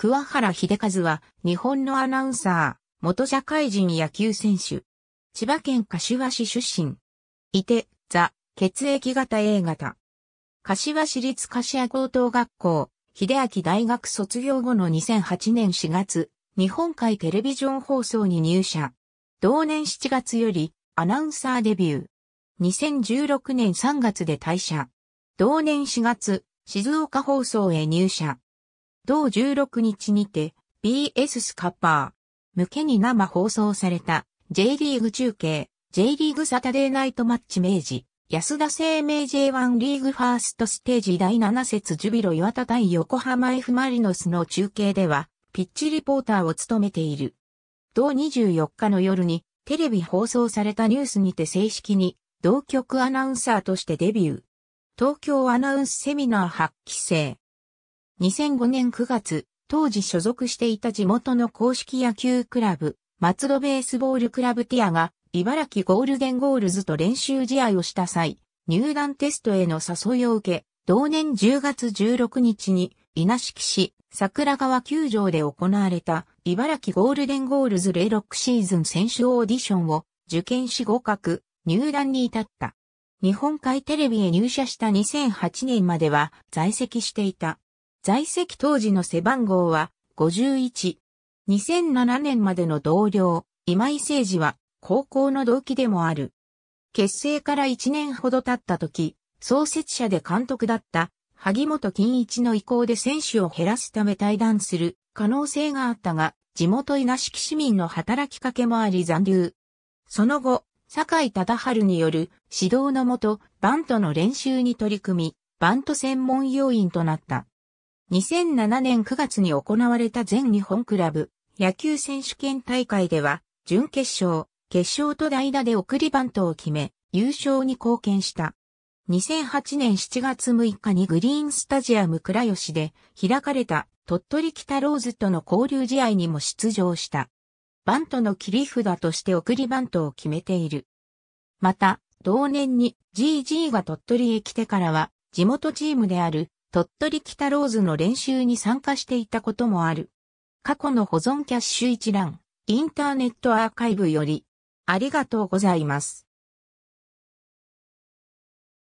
桑原秀和は、日本のアナウンサー、元社会人野球選手。千葉県柏市出身。いて、ザ、血液型 A 型。柏市立柏高等学校、秀明大学卒業後の2008年4月、日本海テレビジョン放送に入社。同年7月より、アナウンサーデビュー。2016年3月で退社。同年4月、静岡放送へ入社。同16日にて BS スカッパー向けに生放送された J リーグ中継 J リーグサタデーナイトマッチ明治安田生命 J1 リーグファーストステージ第7節ジュビロ岩田対横浜 F マリノスの中継ではピッチリポーターを務めている。同24日の夜にテレビ放送されたニュースにて正式に同局アナウンサーとしてデビュー。東京アナウンスセミナー発揮生。2005年9月、当時所属していた地元の公式野球クラブ、松戸ベースボールクラブティアが、茨城ゴールデンゴールズと練習試合をした際、入団テストへの誘いを受け、同年10月16日に、稲敷市桜川球場で行われた茨城ゴールデンゴールズ06シーズン選手オーディションを受験し合格、入団に至った。日本海テレビへ入社した2008年までは在籍していた。在籍当時の背番号は51。2007年までの同僚、今井誠司は高校の同期でもある。結成から1年ほど経った時、創設者で監督だった萩本金一の意向で選手を減らすため退団する可能性があったが、地元稲敷市民の働きかけもあり残留。その後、坂井忠治による指導のもと、バントの練習に取り組み、バント専門要員となった。2007年9月に行われた全日本クラブ野球選手権大会では、準決勝、決勝と代打で送りバントを決め、優勝に貢献した。2008年7月6日にグリーンスタジアム倉吉で開かれた鳥取北ローズとの交流試合にも出場した。バントの切り札として送りバントを決めている。また、同年に GG が鳥取へ来てからは地元チームである鳥取北ローズの練習に参加していたこともある。過去の保存キャッシュ一覧、インターネットアーカイブより、ありがとうございます。